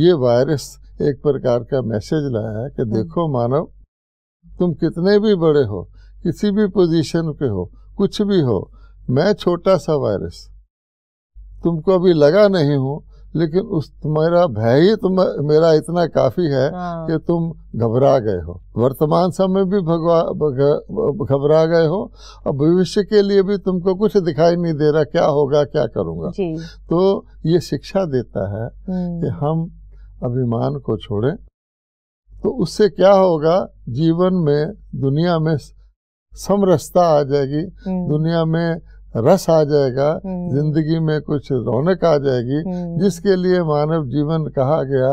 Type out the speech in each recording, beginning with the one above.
ये वायरस एक प्रकार का मैसेज लाया है कि हाँ। देखो मानव तुम कितने भी बड़े हो किसी भी पोजीशन पे हो कुछ भी हो मैं छोटा सा वायरस तुमको अभी लगा नहीं हूँ लेकिन उस तुम्हारा भय ही तुम मेरा इतना काफी है हाँ। कि तुम घबरा गए हो वर्तमान समय भी भगवा घबरा गए हो और भविष्य के लिए भी तुमको कुछ दिखाई नहीं दे रहा क्या होगा क्या करूँगा तो ये शिक्षा देता है हम्म। कि हम अभिमान को छोड़ें तो उससे क्या होगा जीवन में दुनिया में समरसता आ जाएगी हम्म। दुनिया में रस आ जाएगा हम्म। जिंदगी में कुछ रौनक आ जाएगी हम्म। जिसके लिए मानव जीवन कहा गया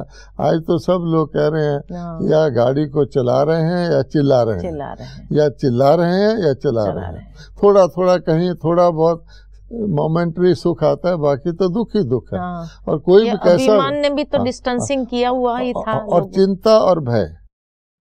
आज तो सब लोग कह रहे हैं हाँ। या गाड़ी को चला रहे हैं या चिल्ला रहे हैं या चिल्ला रहे हैं या चला रहे हैं थोड़ा थोड़ा कहीं थोड़ा बहुत मोमेंट्री सुख आता है बाकी तो दुख ही दुख है हाँ। और कोई भी कैसा ने भी तो डिस्टेंसिंग हाँ। किया हुआ ही था और चिंता और भय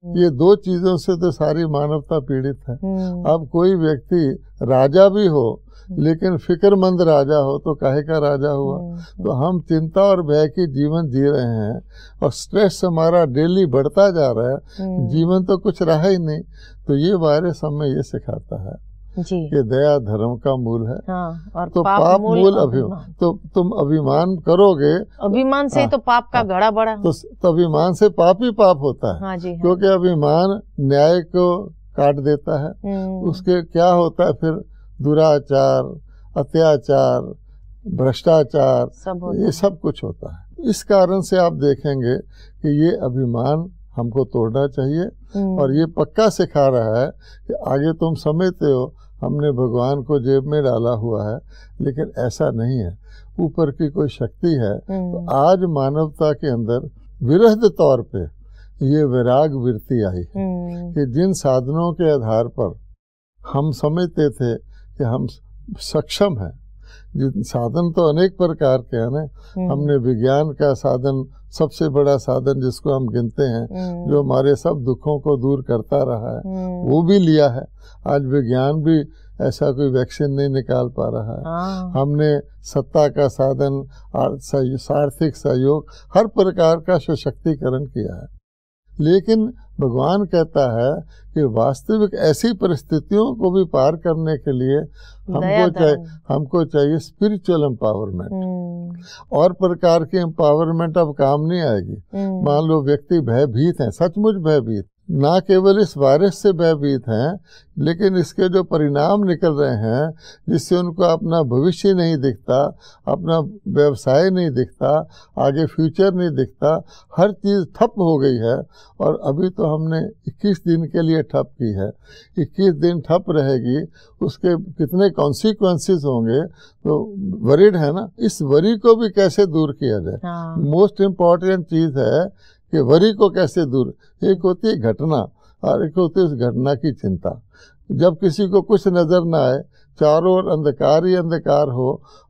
हम्म। ये दो चीजों से तो सारी मानवता पीड़ित है हम्म। अब कोई व्यक्ति राजा भी हो हम्म। लेकिन फिक्रमंद राजा हो तो काहे का राजा हुआ तो हम चिंता और भय की जीवन जी रहे हैं और स्ट्रेस हमारा डेली बढ़ता जा रहा है जीवन तो कुछ रहा ही नहीं तो ये वायरस हमें ये सिखाता है ये दया धर्म का मूल है हाँ, और तो पाप, पाप मूल अभिमान तो तुम अभिमान करोगे तो- अभिमान से हाँ, तो पाप का घड़ा हाँ। बड़ा तो, तो अभिमान से पाप ही पाप होता है हाँ जी, हाँ। क्योंकि अभिमान न्याय को काट देता है हम्म। उसके क्या होता है फिर दुराचार अत्याचार भ्रष्टाचार ये सब कुछ होता है इस कारण से आप देखेंगे कि ये अभिमान हमको तोड़ना चाहिए हम्म। और ये पक्का सिखा रहा है कि आगे तुम समझते हो हमने भगवान को जेब में डाला हुआ है लेकिन ऐसा नहीं है ऊपर की कोई शक्ति है हम्म। तो आज मानवता के अंदर विरहद तौर पे ये विराग वृत्ति आई है हम्म। कि जिन साधनों के आधार पर हम समझते थे कि हम सक्षम हैं साधन तो अनेक प्रकार के हैं ना हम्म। हमने विज्ञान का साधन सबसे बड़ा साधन जिसको हम गिनते हैं हम्म। जो हमारे सब दुखों को दूर करता रहा है हम्म। वो भी लिया है आज विज्ञान भी ऐसा कोई वैक्सीन नहीं निकाल पा रहा है हाँ। हमने सत्ता का साधन आर्थिक सहयोग हर प्रकार का सशक्तिकरण किया है लेकिन भगवान कहता है कि वास्तविक ऐसी परिस्थितियों को भी पार करने के लिए हमको चाहिए हमको चाहिए स्पिरिचुअल एम्पावरमेंट और प्रकार की एम्पावरमेंट अब काम नहीं आएगी हम्म। मान लो व्यक्ति भयभीत है सचमुच भयभीत ना केवल इस वायरस से भयभीत हैं लेकिन इसके जो परिणाम निकल रहे हैं जिससे उनको अपना भविष्य नहीं दिखता अपना व्यवसाय नहीं दिखता आगे फ्यूचर नहीं दिखता हर चीज़ ठप हो गई है और अभी तो हमने 21 दिन के लिए ठप की है 21 दिन ठप रहेगी उसके कितने कॉन्सिक्वेंसेस होंगे तो वरीड है ना इस वरी को भी कैसे दूर किया जाए मोस्ट हाँ। इम्पॉर्टेंट चीज़ है कि वरी को कैसे दूर एक होती है घटना और एक होती है उस घटना की चिंता जब किसी को कुछ नज़र ना आए चारों ओर अंधकार ही अंधकार हो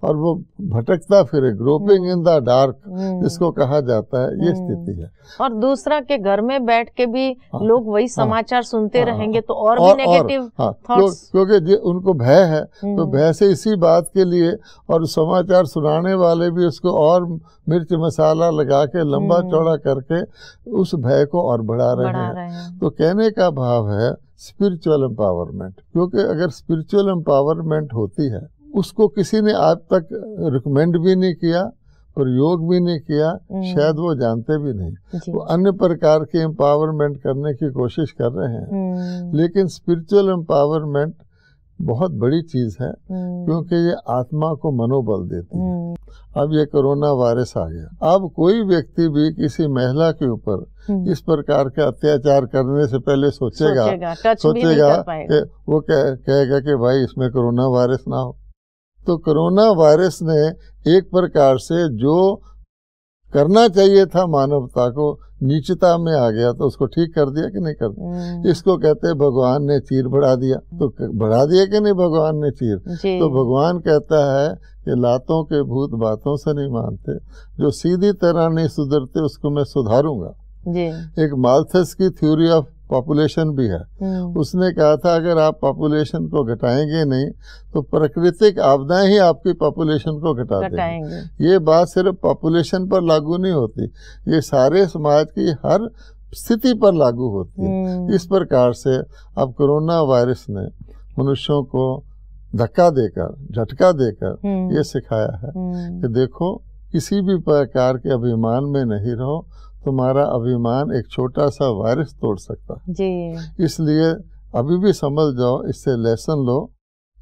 और वो भटकता फिरे ग्रोपिंग इन द डार्क जिसको कहा जाता है ये हम्म। स्थिति है और दूसरा के घर में बैठ के भी हाँ, लोग वही हाँ। समाचार हाँ, सुनते हाँ, हाँ रहेंगे हाँ। तो और, और भी नेगेटिव हाँ, क्योंकि उनको भय है तो हम्म। भय से इसी बात के लिए और समाचार सुनाने वाले भी उसको और मिर्च मसाला लगा के लंबा हम्म। चौड़ा करके उस भय को और बढ़ा रहे हैं तो कहने का भाव है स्पिरिचुअल एम्पावरमेंट क्योंकि अगर स्पिरिचुअल एम्पावरमेंट होती है उसको किसी ने आज तक रिकमेंड भी नहीं किया प्रयोग भी नहीं किया हम्म। शायद वो जानते भी नहीं वो अन्य प्रकार के एम्पावरमेंट करने की कोशिश कर रहे हैं हम्म। लेकिन स्पिरिचुअल एम्पावरमेंट बहुत बड़ी चीज़ है हम्म। क्योंकि ये आत्मा को मनोबल देती है अब ये कोरोना वायरस आ गया अब कोई व्यक्ति भी किसी महिला के ऊपर हम्म। इस प्रकार के अत्याचार करने से पहले सोचेगा सोचेगा, सोचेगा कि वो कह, कहेगा कि भाई इसमें कोरोना वायरस ना हो तो कोरोना वायरस ने एक प्रकार से जो करना चाहिए था मानवता को नीचता में आ गया तो उसको ठीक कर दिया कि नहीं कर दिया हम्म। इसको कहते हैं भगवान ने चीर बढ़ा दिया तो बढ़ा दिया कि नहीं भगवान ने चीर तो भगवान कहता है कि लातों के भूत बातों से नहीं मानते जो सीधी तरह नहीं सुधरते उसको मैं सुधारूंगा एक मालथस की थ्योरी ऑफ पॉपुलेशन भी है हम्म। उसने कहा था अगर आप पॉपुलेशन को घटाएंगे नहीं तो प्राकृतिक आपदाएं ही आपकी पॉपुलेशन को घटा देंगे ये बात सिर्फ पॉपुलेशन पर लागू नहीं होती ये सारे समाज की हर स्थिति पर लागू होती है हम्म। इस प्रकार से अब कोरोना वायरस ने मनुष्यों को धक्का देकर झटका देकर हम्म। ये सिखाया है कि देखो किसी भी प्रकार के अभिमान में नहीं रहो तुम्हारा अभिमान एक छोटा सा वायरस तोड़ सकता है जी इसलिए अभी भी समझ जाओ इससे लेसन लो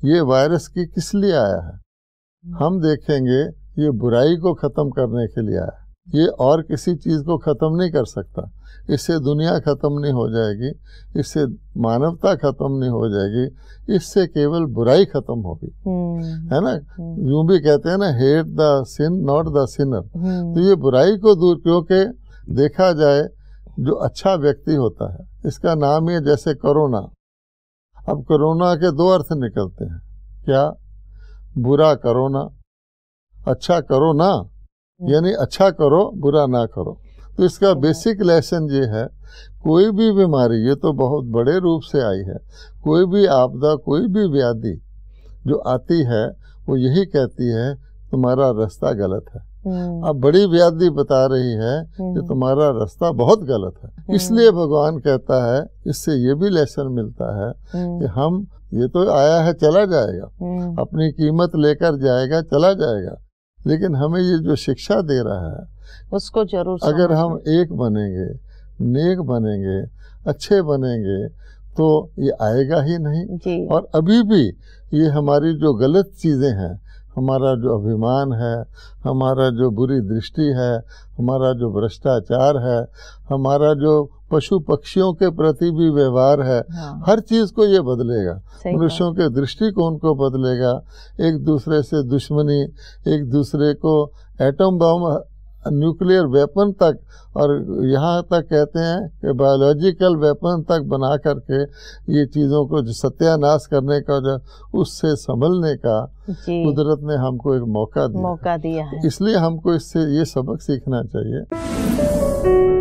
ये वायरस की किस लिए आया है हम देखेंगे ये बुराई को ख़त्म करने के लिए आया ये और किसी चीज़ को ख़त्म नहीं कर सकता इससे दुनिया ख़त्म नहीं हो जाएगी इससे मानवता ख़त्म नहीं हो जाएगी इससे केवल बुराई ख़त्म होगी हम्म। है ना हम्म। यूं भी कहते हैं ना hate the sin not the sinner hmm. तो ये बुराई को दूर क्योंकि देखा जाए जो अच्छा व्यक्ति होता है इसका नाम ही जैसे कोरोना अब कोरोना के दो अर्थ निकलते हैं क्या बुरा करो ना अच्छा करो ना यानी अच्छा करो बुरा ना करो तो इसका बेसिक लेसन ये है कोई भी बीमारी ये तो बहुत बड़े रूप से आई है कोई भी आपदा कोई भी व्याधि जो आती है वो यही कहती है तुम्हारा रास्ता गलत है अब हम्म। बड़ी व्याधि बता रही है कि हम्म। तुम्हारा रास्ता बहुत गलत है हम्म। इसलिए भगवान कहता है इससे ये भी लेसन मिलता है कि हम ये तो आया है चला जाएगा अपनी कीमत लेकर जाएगा चला जाएगा लेकिन हमें ये जो शिक्षा दे रहा है उसको जरूर अगर हम एक बनेंगे नेक बनेंगे अच्छे बनेंगे तो ये आएगा ही नहीं और अभी भी ये हमारी जो गलत चीज़ें हैं हमारा जो अभिमान है हमारा जो बुरी दृष्टि है हमारा जो भ्रष्टाचार है हमारा जो पशु पक्षियों के प्रति भी व्यवहार है हाँ। हर चीज़ को ये बदलेगा मनुष्यों के दृष्टिकोण को बदलेगा एक दूसरे से दुश्मनी एक दूसरे को एटम बम न्यूक्लियर वेपन तक और यहाँ तक कहते हैं कि बायोलॉजिकल वेपन तक बना करके ये चीज़ों को जो सत्यानाश करने का जो उससे संभलने का कुदरत ने हमको एक मौका दिया मौका दिया है इसलिए हमको इससे ये सबक सीखना चाहिए